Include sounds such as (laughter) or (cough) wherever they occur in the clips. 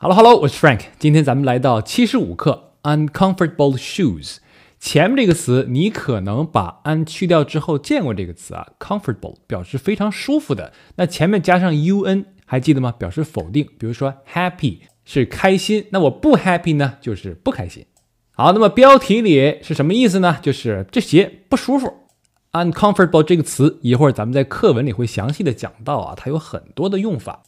Hello, Hello, 我是 Frank。今天咱们来到七十五课 Uncomfortable Shoes。前面这个词，你可能把 un 去掉之后见过这个词啊。Comfortable 表示非常舒服的，那前面加上 un，还记得吗？表示否定。比如说 happy 是开心，那我不 happy 呢，就是不开心。好，那么标题里是什么意思呢？就是这鞋不舒服。Uncomfortable 这个词，一会儿咱们在课文里会详细的讲到啊，它有很多的用法。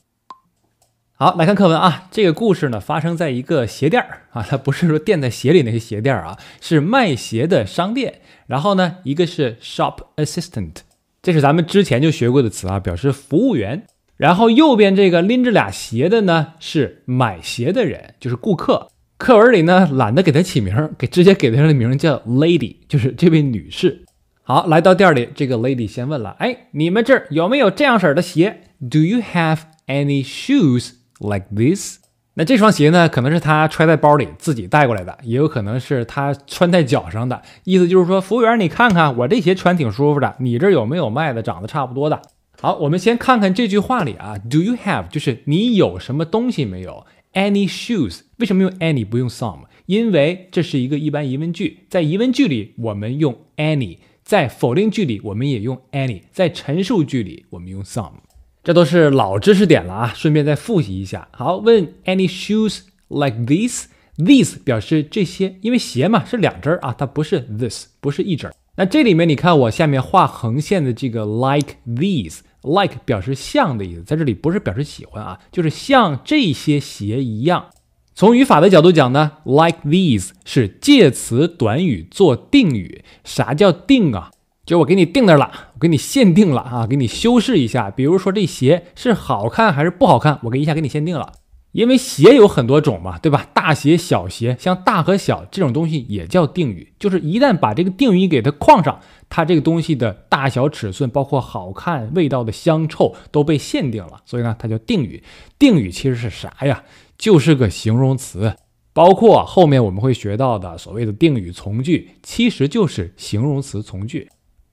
好，来看课文啊。这个故事呢，发生在一个鞋店儿啊，它不是说垫在鞋里那些鞋垫儿啊，是卖鞋的商店。然后呢，一个是 shop assistant，这是咱们之前就学过的词啊，表示服务员。然后右边这个拎着俩鞋的呢，是买鞋的人，就是顾客。课文里呢，懒得给他起名儿，给直接给他的名叫 lady，就是这位女士。好，来到店儿里，这个 lady 先问了，哎，你们这儿有没有这样式儿的鞋？Do you have any shoes？Like this，那这双鞋呢？可能是他揣在包里自己带过来的，也有可能是他穿在脚上的。意思就是说，服务员，你看看我这鞋穿挺舒服的，你这儿有没有卖的长得差不多的？好，我们先看看这句话里啊，Do you have？就是你有什么东西没有？Any shoes？为什么用 any 不用 some？因为这是一个一般疑问句，在疑问句里我们用 any，在否定句里我们也用 any，在陈述句里我们用 some。这都是老知识点了啊，顺便再复习一下。好，问 any shoes like these？these 表示这些，因为鞋嘛是两只啊，它不是 this，不是一只。那这里面你看我下面画横线的这个 like these，like 表示像的意思，在这里不是表示喜欢啊，就是像这些鞋一样。从语法的角度讲呢，like these 是介词短语做定语，啥叫定啊？就我给你定那儿了，我给你限定了啊，给你修饰一下。比如说这鞋是好看还是不好看，我一下给你限定了。因为鞋有很多种嘛，对吧？大鞋、小鞋，像大和小这种东西也叫定语。就是一旦把这个定语给它框上，它这个东西的大小尺寸，包括好看、味道的香臭都被限定了。所以呢，它叫定语。定语其实是啥呀？就是个形容词。包括后面我们会学到的所谓的定语从句，其实就是形容词从句。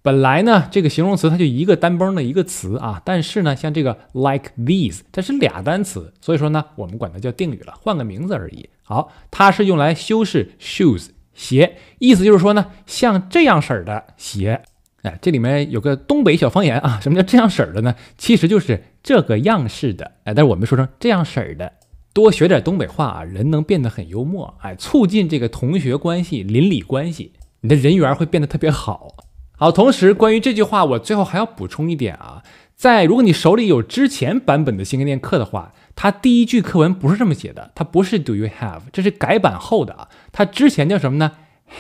本来呢，这个形容词它就一个单崩的一个词啊，但是呢，像这个 like these，它是俩单词，所以说呢，我们管它叫定语了，换个名字而已。好，它是用来修饰 shoes 鞋，意思就是说呢，像这样式儿的鞋。哎，这里面有个东北小方言啊，什么叫这样式儿的呢？其实就是这个样式的。哎，但是我们说成这样式儿的。多学点东北话啊，人能变得很幽默，哎，促进这个同学关系、邻里关系，你的人缘会变得特别好。好，同时关于这句话，我最后还要补充一点啊，在如果你手里有之前版本的新概念课的话，它第一句课文不是这么写的，它不是 Do you have，这是改版后的啊，它之前叫什么呢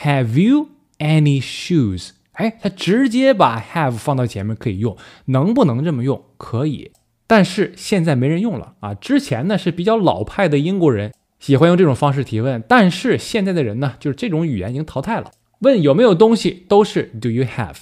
？Have you any shoes？哎，它直接把 have 放到前面可以用，能不能这么用？可以，但是现在没人用了啊。之前呢是比较老派的英国人喜欢用这种方式提问，但是现在的人呢，就是这种语言已经淘汰了。问有没有东西都是 do you have？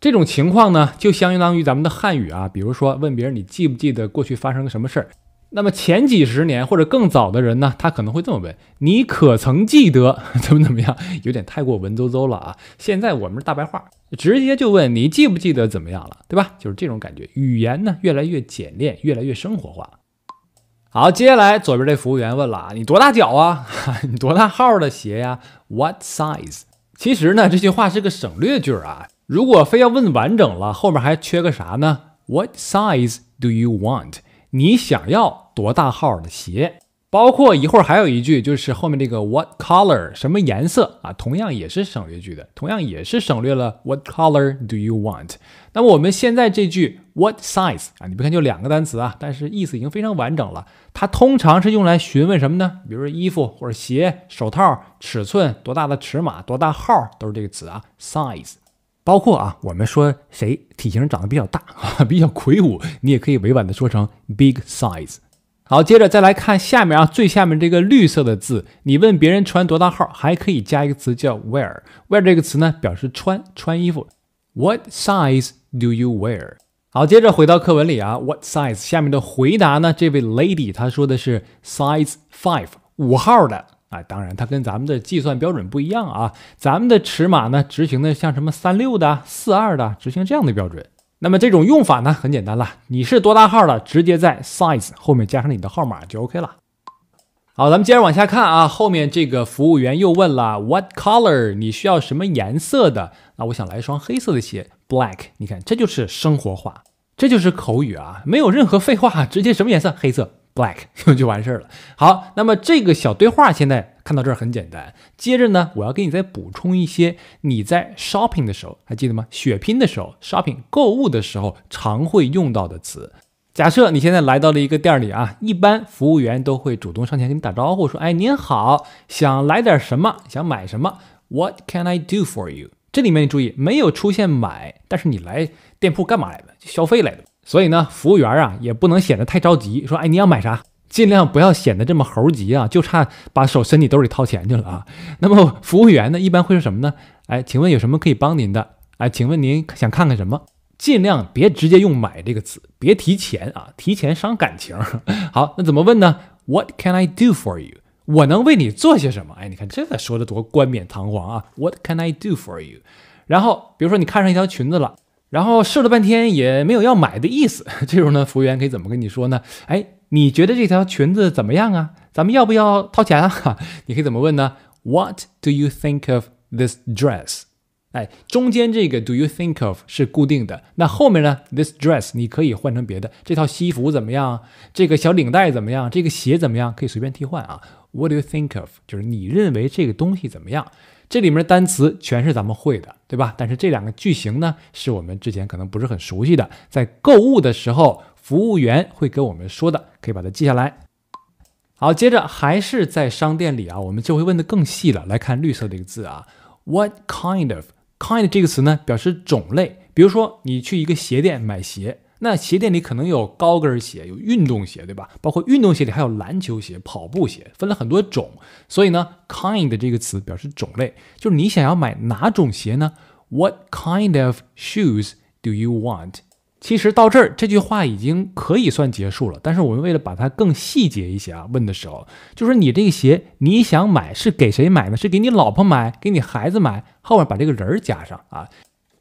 这种情况呢，就相当于咱们的汉语啊。比如说问别人你记不记得过去发生了什么事儿？那么前几十年或者更早的人呢，他可能会这么问：你可曾记得 (laughs) 怎么怎么样？有点太过文绉绉了啊。现在我们是大白话，直接就问你记不记得怎么样了，对吧？就是这种感觉。语言呢越来越简练，越来越生活化。好，接下来左边这服务员问了啊：你多大脚啊？(laughs) 你多大号的鞋呀？What size？其实呢，这句话是个省略句啊。如果非要问完整了，后面还缺个啥呢？What size do you want？你想要多大号的鞋？包括一会儿还有一句，就是后面这个 What color？什么颜色啊？同样也是省略句的，同样也是省略了 What color do you want？那么我们现在这句。What size 啊？你别看就两个单词啊，但是意思已经非常完整了。它通常是用来询问什么呢？比如说衣服或者鞋、手套尺寸多大的尺码、多大号都是这个词啊，size。包括啊，我们说谁体型长得比较大啊，(laughs) 比较魁梧，你也可以委婉的说成 big size。好，接着再来看下面啊，最下面这个绿色的字，你问别人穿多大号，还可以加一个词叫 wear。wear 这个词呢，表示穿穿衣服。What size do you wear？好，接着回到课文里啊。What size？下面的回答呢？这位 lady 她说的是 size five，五号的啊。当然，它跟咱们的计算标准不一样啊。咱们的尺码呢，执行的像什么三六的、四二的，执行这样的标准。那么这种用法呢，很简单了。你是多大号的？直接在 size 后面加上你的号码就 OK 了。好，咱们接着往下看啊。后面这个服务员又问了，What color？你需要什么颜色的？那我想来一双黑色的鞋，black。你看，这就是生活化，这就是口语啊，没有任何废话，直接什么颜色？黑色，black 就 (laughs) 就完事儿了。好，那么这个小对话现在看到这儿很简单。接着呢，我要给你再补充一些你在 shopping 的时候，还记得吗？血拼的时候，shopping 购物的时候常会用到的词。假设你现在来到了一个店儿里啊，一般服务员都会主动上前跟你打招呼，说：“哎，您好，想来点什么？想买什么？” What can I do for you？这里面你注意，没有出现买，但是你来店铺干嘛来的？消费来的。所以呢，服务员啊，也不能显得太着急，说：“哎，你要买啥？”尽量不要显得这么猴急啊，就差把手伸你兜里掏钱去了啊。(laughs) 那么服务员呢，一般会说什么呢？哎，请问有什么可以帮您的？哎，请问您想看看什么？尽量别直接用“买”这个词，别提钱啊，提钱伤感情。(laughs) 好，那怎么问呢？What can I do for you？我能为你做些什么？哎，你看这个说的多冠冕堂皇啊。What can I do for you？然后，比如说你看上一条裙子了，然后试了半天也没有要买的意思，(laughs) 这时候呢，服务员可以怎么跟你说呢？哎，你觉得这条裙子怎么样啊？咱们要不要掏钱啊？(laughs) 你可以怎么问呢？What do you think of this dress？中间这个 do you think of 是固定的，那后面呢？This dress 你可以换成别的，这套西服怎么样？这个小领带怎么样？这个鞋怎么样？可以随便替换啊。What do you think of？就是你认为这个东西怎么样？这里面单词全是咱们会的，对吧？但是这两个句型呢，是我们之前可能不是很熟悉的，在购物的时候，服务员会跟我们说的，可以把它记下来。好，接着还是在商店里啊，我们就会问的更细了。来看绿色这个字啊，What kind of？Kind 这个词呢，表示种类。比如说，你去一个鞋店买鞋，那鞋店里可能有高跟鞋，有运动鞋，对吧？包括运动鞋里还有篮球鞋、跑步鞋，分了很多种。所以呢，kind 这个词表示种类，就是你想要买哪种鞋呢？What kind of shoes do you want？其实到这儿这句话已经可以算结束了，但是我们为了把它更细节一些啊，问的时候就是你这个鞋你想买是给谁买呢？是给你老婆买，给你孩子买？后面把这个人儿加上啊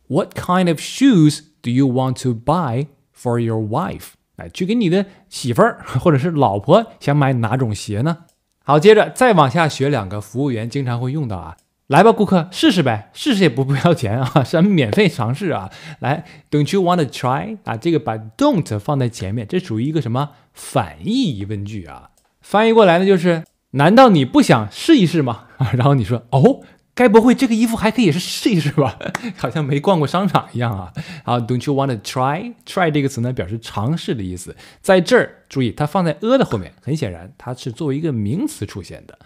，What kind of shoes do you want to buy for your wife？哎，去给你的媳妇儿 (laughs) 或者是老婆想买哪种鞋呢？好，接着再往下学两个服务员经常会用到啊。来吧，顾客试试呗，试试也不不要钱啊，(laughs) 咱们免费尝试啊。来，Don't you want to try？啊，这个把 don't 放在前面，这属于一个什么反义疑问句啊？翻译过来呢，就是难道你不想试一试吗？啊，(laughs) 然后你说哦，该不会这个衣服还可以是试一试吧？(laughs) 好像没逛过商场一样啊。好 d o n t you want to try？try 这个词呢，表示尝试的意思，在这儿注意它放在 a 的后面，很显然它是作为一个名词出现的。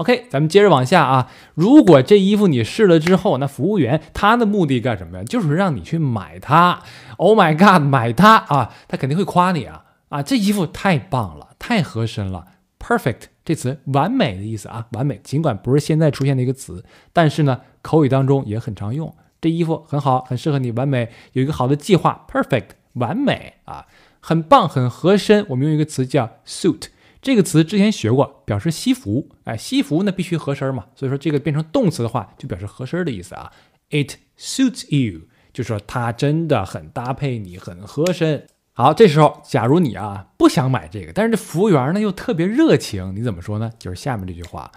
OK，咱们接着往下啊。如果这衣服你试了之后，那服务员他的目的干什么呀？就是让你去买它。Oh my god，买它啊！他肯定会夸你啊！啊，这衣服太棒了，太合身了。Perfect，这词完美的意思啊，完美。尽管不是现在出现的一个词，但是呢，口语当中也很常用。这衣服很好，很适合你。完美，有一个好的计划。Perfect，完美啊，很棒，很合身。我们用一个词叫 suit。这个词之前学过，表示西服。哎，西服呢必须合身嘛，所以说这个变成动词的话，就表示合身的意思啊。It suits you，就说它真的很搭配你，很合身。好，这时候假如你啊不想买这个，但是这服务员呢又特别热情，你怎么说呢？就是下面这句话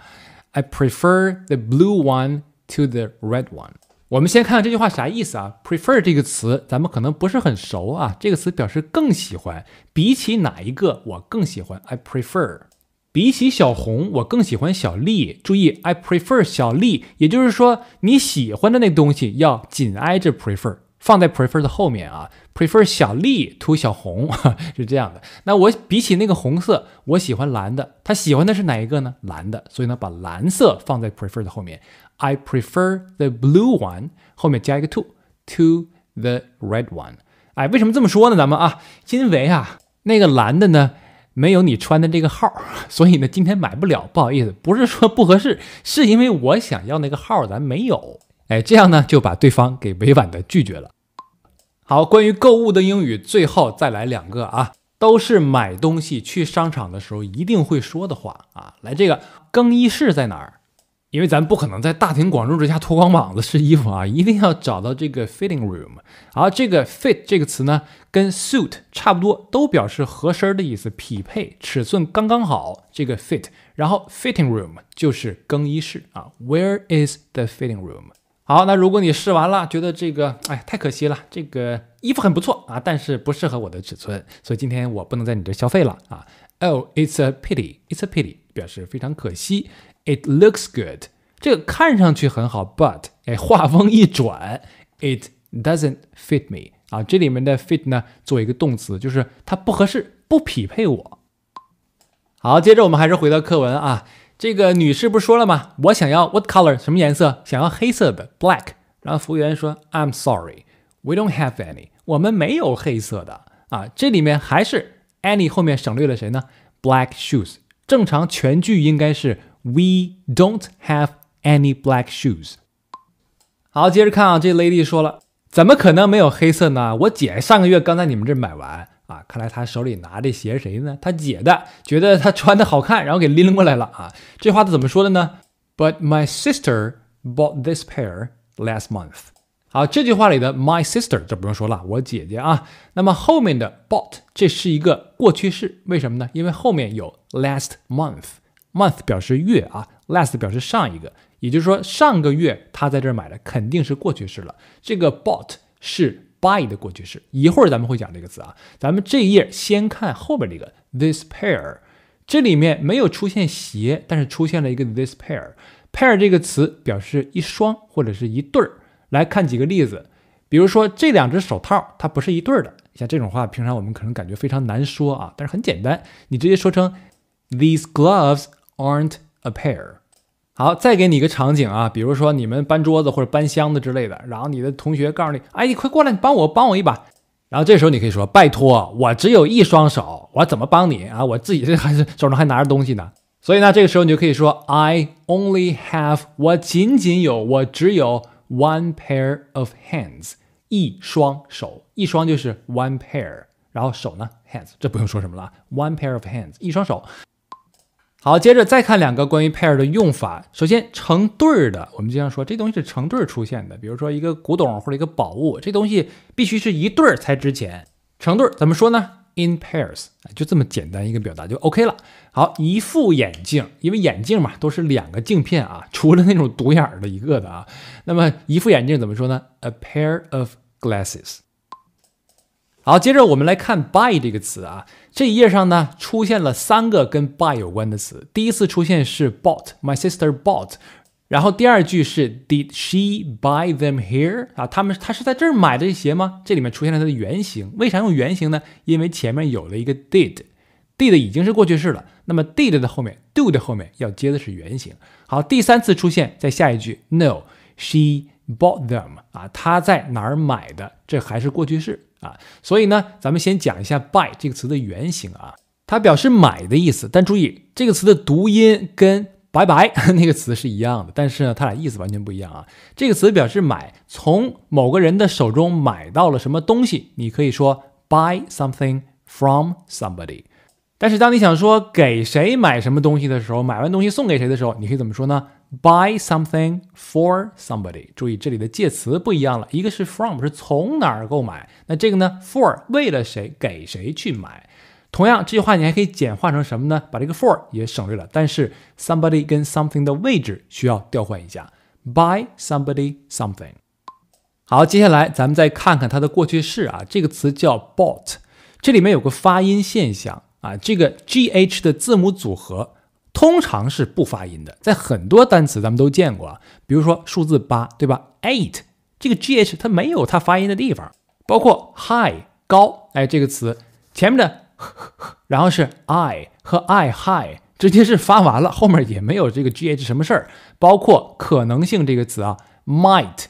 ：I prefer the blue one to the red one。我们先看看这句话啥意思啊？prefer 这个词咱们可能不是很熟啊。这个词表示更喜欢，比起哪一个我更喜欢？I prefer，比起小红我更喜欢小丽。注意，I prefer 小丽，也就是说你喜欢的那个东西要紧挨着 prefer。放在 prefer 的后面啊，prefer 小丽 to 小红 (laughs) 是这样的。那我比起那个红色，我喜欢蓝的。他喜欢的是哪一个呢？蓝的。所以呢，把蓝色放在 prefer 的后面。I prefer the blue one，后面加一个 to，to the red one。哎，为什么这么说呢？咱们啊，因为啊，那个蓝的呢，没有你穿的这个号，(laughs) 所以呢，今天买不了，不好意思，不是说不合适，是因为我想要那个号咱没有。哎，这样呢，就把对方给委婉的拒绝了。好，关于购物的英语，最后再来两个啊，都是买东西去商场的时候一定会说的话啊。来，这个更衣室在哪儿？因为咱不可能在大庭广众之下脱光膀子试衣服啊，一定要找到这个 fitting room。好，这个 fit 这个词呢，跟 suit 差不多，都表示合身的意思，匹配、尺寸刚刚好。这个 fit，然后 fitting room 就是更衣室啊。Where is the fitting room？好，那如果你试完了，觉得这个，哎，太可惜了，这个衣服很不错啊，但是不适合我的尺寸，所以今天我不能在你这消费了啊。Oh, it's a pity, it's a pity，表示非常可惜。It looks good，这个看上去很好，but 哎，话锋一转，it doesn't fit me 啊，这里面的 fit 呢，作为一个动词，就是它不合适，不匹配我。好，接着我们还是回到课文啊。这个女士不是说了吗？我想要 what color 什么颜色？想要黑色的 black。然后服务员说，I'm sorry，we don't have any。我们没有黑色的啊。这里面还是 any 后面省略了谁呢？black shoes。正常全句应该是 we don't have any black shoes。好，接着看啊，这 lady 说了，怎么可能没有黑色呢？我姐上个月刚在你们这买完。啊，看来他手里拿这鞋是谁呢？他姐的，觉得他穿的好看，然后给拎过来了啊。这话他怎么说的呢？But my sister bought this pair last month。好，这句话里的 my sister 就不用说了，我姐姐啊。那么后面的 bought 这是一个过去式，为什么呢？因为后面有 last month，month 表示月啊，last 表示上一个，也就是说上个月他在这儿买的肯定是过去式了。这个 bought 是。Buy 的过去式，一会儿咱们会讲这个词啊。咱们这一页先看后边这个 this pair，这里面没有出现鞋，但是出现了一个 this pair。pair 这个词表示一双或者是一对儿。来看几个例子，比如说这两只手套，它不是一对儿的。像这种话，平常我们可能感觉非常难说啊，但是很简单，你直接说成 these gloves aren't a pair。好，再给你一个场景啊，比如说你们搬桌子或者搬箱子之类的，然后你的同学告诉你，哎，你快过来，你帮我帮我一把。然后这时候你可以说，拜托，我只有一双手，我怎么帮你啊？我自己这还是手上还拿着东西呢。所以呢，这个时候你就可以说，I only have，我仅仅有，我只有 one pair of hands，一双手，一双就是 one pair，然后手呢，hands，这不用说什么了，one pair of hands，一双手。好，接着再看两个关于 pair 的用法。首先，成对儿的，我们经常说这东西是成对儿出现的。比如说一个古董或者一个宝物，这东西必须是一对儿才值钱。成对儿怎么说呢？In pairs，就这么简单一个表达就 OK 了。好，一副眼镜，因为眼镜嘛都是两个镜片啊，除了那种独眼儿的一个的啊。那么一副眼镜怎么说呢？A pair of glasses。好，接着我们来看 by u 这个词啊。这一页上呢，出现了三个跟 buy 有关的词。第一次出现是 bought，my sister bought。然后第二句是 did she buy them here？啊，他们他是在这儿买的鞋吗？这里面出现了它的原型。为啥用原型呢？因为前面有了一个 did，did 已经是过去式了。那么 did 的后面，do 的后面要接的是原型。好，第三次出现在下一句，No，she bought them。啊，她在哪儿买的？这还是过去式。啊，所以呢，咱们先讲一下 buy 这个词的原型啊，它表示买的意思。但注意这个词的读音跟拜拜 (laughs) 那个词是一样的，但是呢，它俩意思完全不一样啊。这个词表示买，从某个人的手中买到了什么东西，你可以说 buy something from somebody。但是当你想说给谁买什么东西的时候，买完东西送给谁的时候，你可以怎么说呢？Buy something for somebody。注意这里的介词不一样了，一个是 from，是从哪儿购买？那这个呢？for，为了谁？给谁去买？同样，这句话你还可以简化成什么呢？把这个 for 也省略了，但是 somebody 跟 something 的位置需要调换一下。Buy somebody something。好，接下来咱们再看看它的过去式啊，这个词叫 bought。这里面有个发音现象啊，这个 gh 的字母组合。通常是不发音的，在很多单词咱们都见过啊，比如说数字八，对吧？eight，这个 gh 它没有它发音的地方，包括 high 高，哎，这个词前面的，(laughs) 然后是 i 和 i high，直接是发完了，后面也没有这个 gh 什么事儿。包括可能性这个词啊，might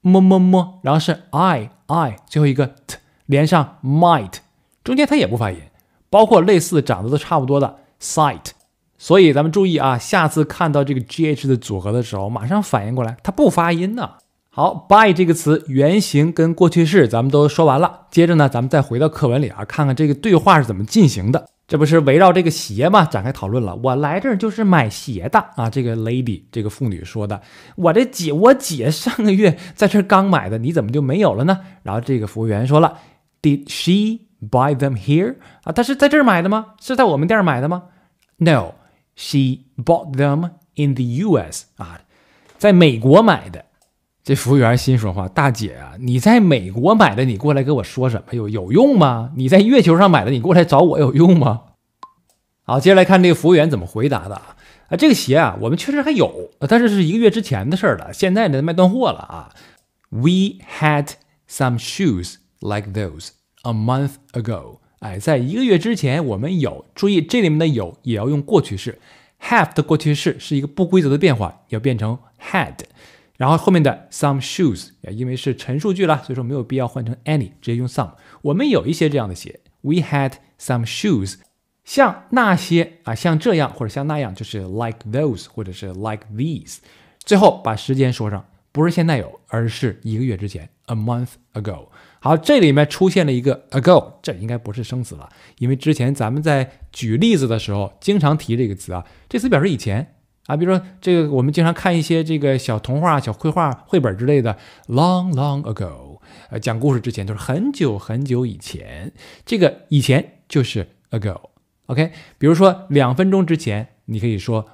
么么么，然后是 i i，最后一个 t 连上 might，中间它也不发音。包括类似长得都差不多的 sight。所以咱们注意啊，下次看到这个 G H 的组合的时候，马上反应过来，它不发音呢。好，buy 这个词原型跟过去式咱们都说完了。接着呢，咱们再回到课文里啊，看看这个对话是怎么进行的。这不是围绕这个鞋嘛展开讨论了。我来这儿就是买鞋的啊，这个 lady 这个妇女说的。我这姐，我姐上个月在这儿刚买的，你怎么就没有了呢？然后这个服务员说了，Did she buy them here？啊，她是在这儿买的吗？是在我们店儿买的吗？No。She bought them in the U.S. 啊，在美国买的。这服务员心说话：“大姐啊，你在美国买的，你过来跟我说什么？有有用吗？你在月球上买的，你过来找我有用吗？”好，接下来看这个服务员怎么回答的啊。啊，这个鞋啊，我们确实还有，但是是一个月之前的事儿了，现在呢卖断货了啊。We had some shoes like those a month ago. 哎，在一个月之前，我们有注意这里面的有也要用过去式，have 的过去式是一个不规则的变化，要变成 had。然后后面的 some shoes 因为是陈述句了，所以说没有必要换成 any，直接用 some。我们有一些这样的鞋，we had some shoes。像那些啊，像这样或者像那样，就是 like those 或者是 like these。最后把时间说上，不是现在有，而是一个月之前，a month ago。好，这里面出现了一个 ago，这应该不是生词了，因为之前咱们在举例子的时候经常提这个词啊，这词表示以前啊，比如说这个我们经常看一些这个小童话、小绘画、绘本之类的，long long ago，呃，讲故事之前就是很久很久以前，这个以前就是 ago，OK，比如说两分钟之前，你可以说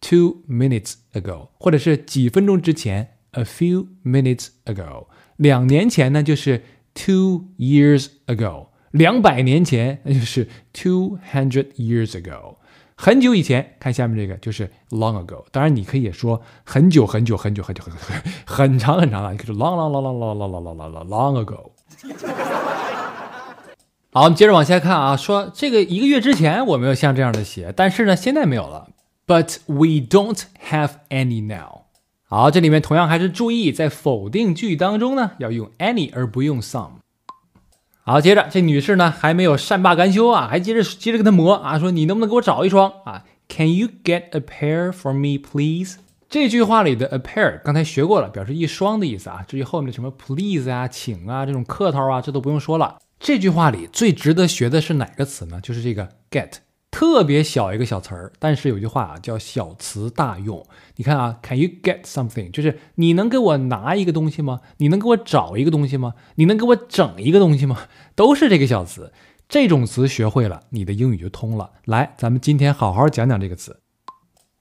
two minutes ago，或者是几分钟之前 a few minutes ago，两年前呢就是。Two years ago，两百年前，那就是 two hundred years ago，很久以前。看下面这个，就是 long ago。当然，你可以说很久很久很久很久很很长很长了，你可以说 long long long long long long long long long ago。好，我们接着往下看啊。说这个一个月之前我没有像这样的鞋，但是呢，现在没有了。But we don't have any now。好，这里面同样还是注意，在否定句当中呢，要用 any 而不用 some。好，接着这女士呢还没有善罢甘休啊，还接着接着跟他磨啊，说你能不能给我找一双啊？Can you get a pair for me, please？这句话里的 a pair，刚才学过了，表示一双的意思啊。至于后面的什么 please 啊、请啊，这种客套啊，这都不用说了。这句话里最值得学的是哪个词呢？就是这个 get。特别小一个小词儿，但是有句话啊叫“小词大用”。你看啊，Can you get something？就是你能给我拿一个东西吗？你能给我找一个东西吗？你能给我整一个东西吗？都是这个小词。这种词学会了，你的英语就通了。来，咱们今天好好讲讲这个词。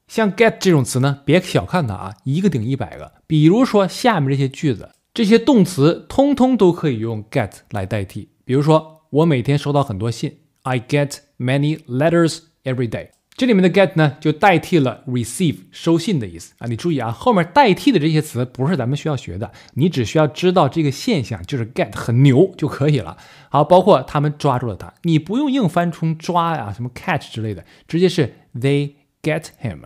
像 get 这种词呢，别小看它啊，一个顶一百个。比如说下面这些句子，这些动词通通都可以用 get 来代替。比如说我每天收到很多信，I get。Many letters every day。这里面的 get 呢，就代替了 receive 收信的意思啊。你注意啊，后面代替的这些词不是咱们需要学的，你只需要知道这个现象就是 get 很牛就可以了。好，包括他们抓住了他，你不用硬翻成抓呀，什么 catch 之类的，直接是 they get him。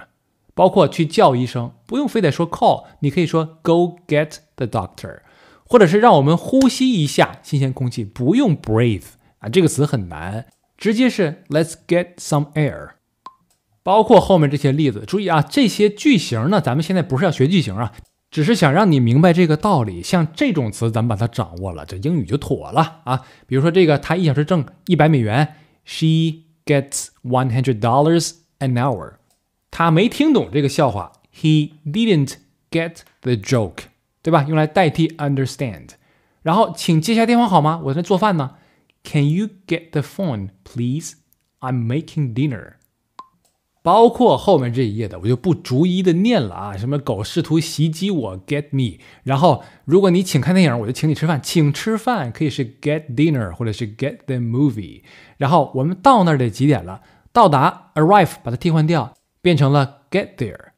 包括去叫医生，不用非得说 call，你可以说 go get the doctor，或者是让我们呼吸一下新鲜空气，不用 breathe 啊，这个词很难。直接是 Let's get some air，包括后面这些例子。注意啊，这些句型呢，咱们现在不是要学句型啊，只是想让你明白这个道理。像这种词，咱们把它掌握了，这英语就妥了啊。比如说这个，他一小时挣一百美元，She gets one hundred dollars an hour。他没听懂这个笑话，He didn't get the joke，对吧？用来代替 understand。然后，请接下电话好吗？我在做饭呢。Can you get the phone, please? I'm making dinner. 包括后面这一页的，我就不逐一的念了啊。什么狗试图袭击我，get me。然后，如果你请看电影，我就请你吃饭，请吃饭可以是 get dinner，或者是 get the movie。然后我们到那儿得几点了？到达 arrive，把它替换掉，变成了 get there。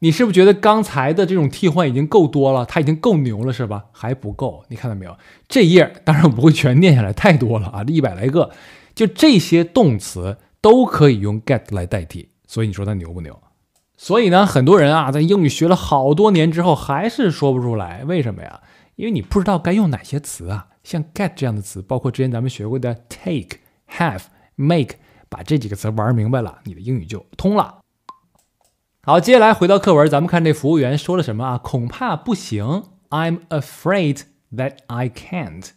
你是不是觉得刚才的这种替换已经够多了？它已经够牛了，是吧？还不够，你看到没有？这页当然不会全念下来，太多了啊，一百来个，就这些动词都可以用 get 来代替。所以你说它牛不牛？所以呢，很多人啊，在英语学了好多年之后，还是说不出来，为什么呀？因为你不知道该用哪些词啊，像 get 这样的词，包括之前咱们学过的 take、have、make，把这几个词玩明白了，你的英语就通了。好，接下来回到课文，咱们看这服务员说了什么啊？恐怕不行，I'm afraid that I can't。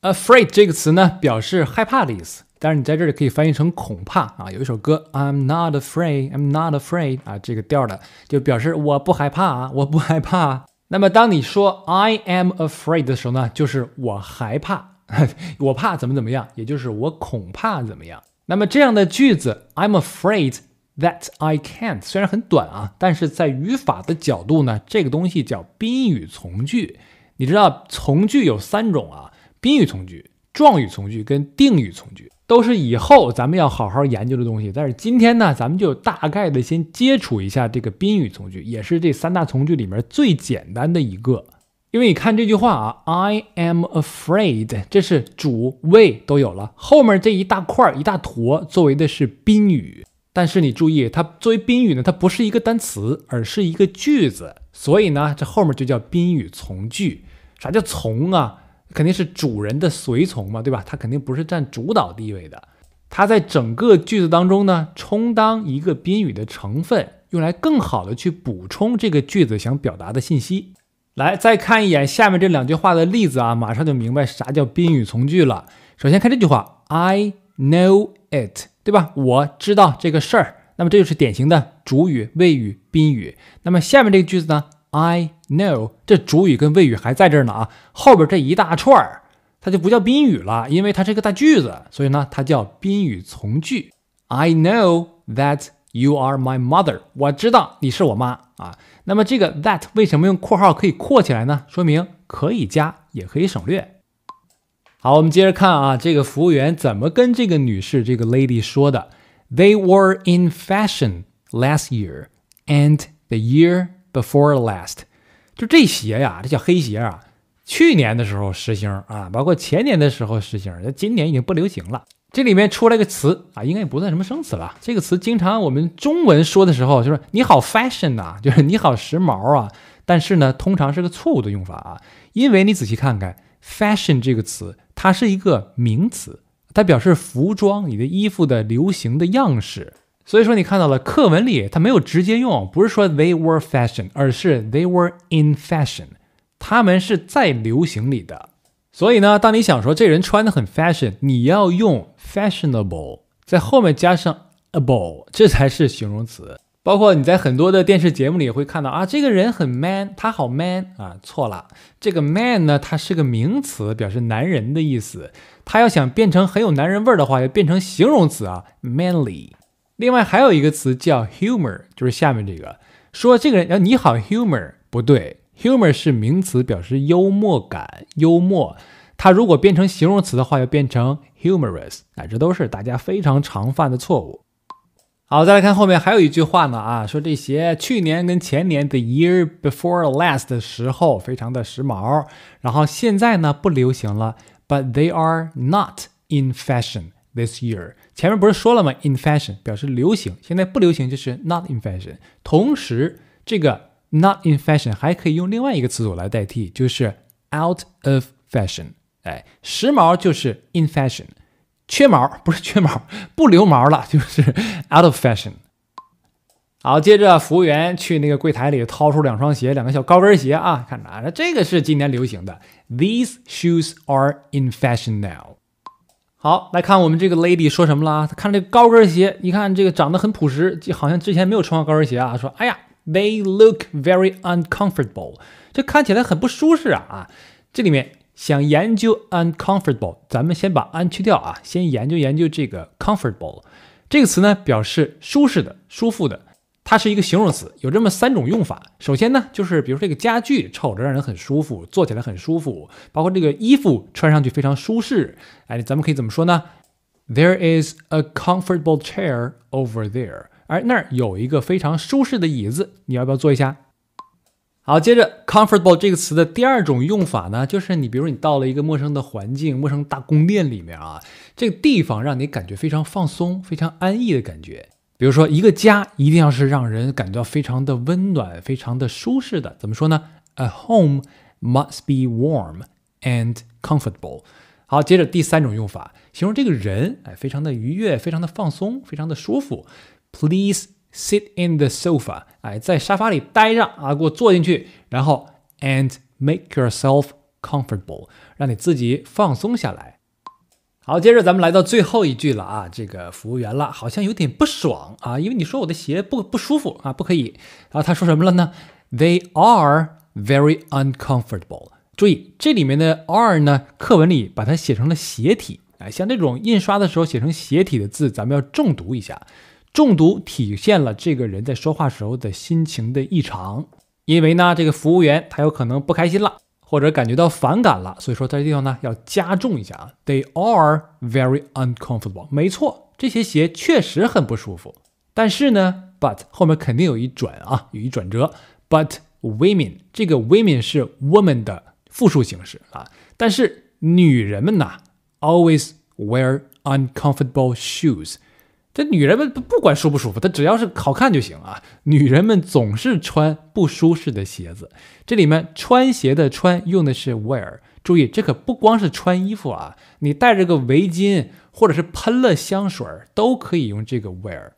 afraid 这个词呢，表示害怕的意思。但是你在这里可以翻译成恐怕啊。有一首歌，I'm not afraid，I'm not afraid 啊，这个调的就表示我不害怕啊，我不害怕。那么当你说 I am afraid 的时候呢，就是我害怕，(laughs) 我怕怎么怎么样，也就是我恐怕怎么样。那么这样的句子，I'm afraid。That I can't 虽然很短啊，但是在语法的角度呢，这个东西叫宾语从句。你知道从句有三种啊，宾语从句、状语从句跟定语从句都是以后咱们要好好研究的东西。但是今天呢，咱们就大概的先接触一下这个宾语从句，也是这三大从句里面最简单的一个。因为你看这句话啊，I am afraid，这是主谓都有了，后面这一大块一大坨作为的是宾语。但是你注意，它作为宾语呢，它不是一个单词，而是一个句子。所以呢，这后面就叫宾语从句。啥叫从啊？肯定是主人的随从嘛，对吧？它肯定不是占主导地位的。它在整个句子当中呢，充当一个宾语的成分，用来更好的去补充这个句子想表达的信息。来，再看一眼下面这两句话的例子啊，马上就明白啥叫宾语从句了。首先看这句话，I know it。对吧？我知道这个事儿。那么这就是典型的主语、谓语、宾语。那么下面这个句子呢？I know，这主语跟谓语还在这儿呢啊，后边这一大串儿它就不叫宾语了，因为它是一个大句子，所以呢它叫宾语从句。I know that you are my mother。我知道你是我妈啊。那么这个 that 为什么用括号可以括起来呢？说明可以加，也可以省略。好，我们接着看啊，这个服务员怎么跟这个女士，这个 lady 说的？They were in fashion last year and the year before last。就这鞋呀，这小黑鞋啊，去年的时候时兴啊，包括前年的时候时兴，那今年已经不流行了。这里面出来个词啊，应该也不算什么生词了。这个词经常我们中文说的时候，就是你好 fashion 啊，就是你好时髦啊，但是呢，通常是个错误的用法啊，因为你仔细看看 fashion 这个词。它是一个名词，它表示服装、你的衣服的流行的样式。所以说，你看到了课文里它没有直接用，不是说 they were fashion，而是 they were in fashion。他们是在流行里的。所以呢，当你想说这人穿的很 fashion，你要用 fashionable，在后面加上 able，这才是形容词。包括你在很多的电视节目里会看到啊，这个人很 man，他好 man 啊，错了，这个 man 呢，它是个名词，表示男人的意思。他要想变成很有男人味的话，要变成形容词啊，manly。另外还有一个词叫 humor，就是下面这个，说这个人，你好 humor，不对，humor 是名词，表示幽默感、幽默。它如果变成形容词的话，要变成 humorous。啊，这都是大家非常常犯的错误。好，再来看后面还有一句话呢，啊，说这些去年跟前年 the year before last 时候非常的时髦，然后现在呢不流行了，but they are not in fashion this year。前面不是说了吗？in fashion 表示流行，现在不流行就是 not in fashion。同时，这个 not in fashion 还可以用另外一个词组来代替，就是 out of fashion。哎，时髦就是 in fashion。缺毛 (laughs) 不是缺毛，不留毛了，就是 out of fashion。好，接着服务员去那个柜台里掏出两双鞋，两个小高跟鞋啊，看着啊，那这个是今年流行的，these shoes are in fashion now。好，来看我们这个 lady 说什么了，她看这高跟鞋，你看这个长得很朴实，就好像之前没有穿过高跟鞋啊，说，哎呀，they look very uncomfortable，这看起来很不舒适啊啊，这里面。想研究 uncomfortable，咱们先把 un 去掉啊，先研究研究这个 comfortable 这个词呢，表示舒适的、舒服的，它是一个形容词，有这么三种用法。首先呢，就是比如说这个家具瞅着让人很舒服，坐起来很舒服，包括这个衣服穿上去非常舒适。哎，咱们可以怎么说呢？There is a comfortable chair over there。而那儿有一个非常舒适的椅子，你要不要坐一下？好，接着 comfortable 这个词的第二种用法呢，就是你比如你到了一个陌生的环境，陌生大宫殿里面啊，这个地方让你感觉非常放松、非常安逸的感觉。比如说一个家一定要是让人感觉到非常的温暖、非常的舒适的。怎么说呢？a home must be warm and comfortable。好，接着第三种用法，形容这个人，哎，非常的愉悦、非常的放松、非常的舒服。Please。Sit in the sofa，哎，在沙发里待着啊，给我坐进去，然后 and make yourself comfortable，让你自己放松下来。好，接着咱们来到最后一句了啊，这个服务员了，好像有点不爽啊，因为你说我的鞋不不舒服啊，不可以然、啊，他说什么了呢？They are very uncomfortable。注意这里面的 are 呢，课文里把它写成了斜体，哎，像这种印刷的时候写成斜体的字，咱们要重读一下。中毒体现了这个人在说话时候的心情的异常，因为呢，这个服务员他有可能不开心了，或者感觉到反感了，所以说在这地方呢要加重一下啊。They are very uncomfortable。没错，这些鞋确实很不舒服，但是呢，but 后面肯定有一转啊，有一转折。But women，这个 women 是 woman 的复数形式啊，但是女人们呐，always wear uncomfortable shoes。这女人们不不管舒不舒服，她只要是好看就行啊！女人们总是穿不舒适的鞋子。这里面穿鞋的穿用的是 wear，注意这可不光是穿衣服啊，你戴着个围巾或者是喷了香水都可以用这个 wear。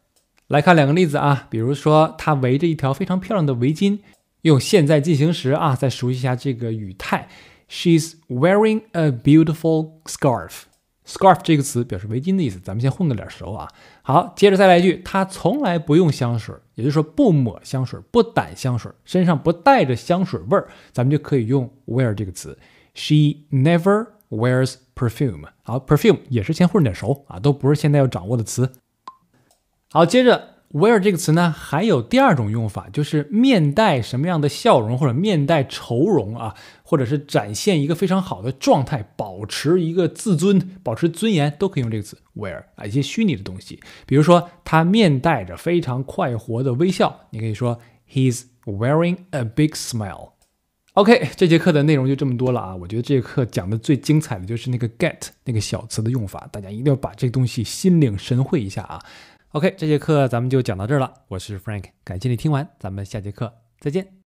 来看两个例子啊，比如说她围着一条非常漂亮的围巾，用现在进行时啊，再熟悉一下这个语态。She's wearing a beautiful scarf。scarf 这个词表示围巾的意思，咱们先混个脸熟啊。好，接着再来一句，他从来不用香水，也就是说不抹香水，不掸香水，身上不带着香水味儿，咱们就可以用 wear 这个词，She never wears perfume。好，perfume 也是先混点熟啊，都不是现在要掌握的词。好，接着。wear 这个词呢，还有第二种用法，就是面带什么样的笑容，或者面带愁容啊，或者是展现一个非常好的状态，保持一个自尊，保持尊严，都可以用这个词 wear 啊。一些虚拟的东西，比如说他面带着非常快活的微笑，你可以说 he's wearing a big smile。OK，这节课的内容就这么多了啊。我觉得这节课讲的最精彩的就是那个 get 那个小词的用法，大家一定要把这东西心领神会一下啊。OK，这节课咱们就讲到这儿了。我是 Frank，感谢你听完，咱们下节课再见。